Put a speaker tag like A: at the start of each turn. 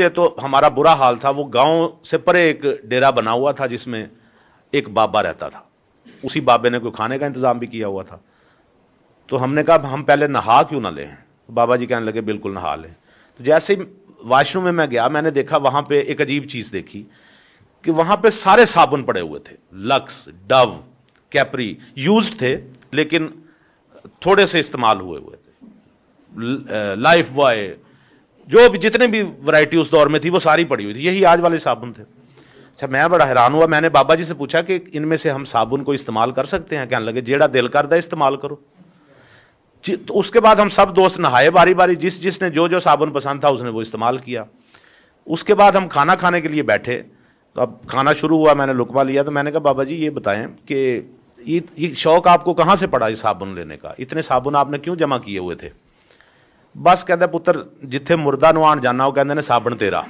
A: बच्चे तो हमारा बुरा हाल था वो गांव से परे एक डेरा बना हुआ था जिसमें एक बाबा रहता था उसी बाबे ने कोई खाने का इंतज़ाम भी किया हुआ था तो हमने कहा हम पहले नहा क्यों ना लें तो बाबा जी कहने लगे बिल्कुल नहा लें तो जैसे ही वाशरूम में मैं गया मैंने देखा वहां पे एक अजीब चीज़ देखी कि वहां पे सारे साबुन पड़े हुए थे लक्स डव कैपरी यूज थे लेकिन थोड़े से इस्तेमाल हुए हुए थे लाइफ बॉय जो भी जितने भी वैरायटी उस दौर में थी वो सारी पड़ी हुई थी यही आज वाले साबुन थे अच्छा मैं बड़ा हैरान हुआ मैंने बाबा जी से पूछा कि इनमें से हम साबुन को इस्तेमाल कर सकते हैं कहने लगे जेड़ा दिल करता है इस्तेमाल करो तो उसके बाद हम सब दोस्त नहाए बारी बारी जिस जिसने जो जो साबुन पसंद था उसने वो इस्तेमाल किया उसके बाद हम खाना खाने के लिए बैठे तो अब खाना शुरू हुआ मैंने लुकमा लिया तो मैंने कहा बाबा जी ये बताएं कि ये ये शौक आपको कहाँ से पड़ा इस साबुन लेने का इतने साबुन आपने क्यों जमा किए हुए थे ਬਸ ਕਹਿੰਦਾ ਪੁੱਤਰ ਜਿੱਥੇ ਮੁਰਦਾ ਨੂੰ ਆਣ ਜਾਣਾ ਉਹ ਕਹਿੰਦੇ ਨੇ ਸਾਬਣ ਤੇਰਾ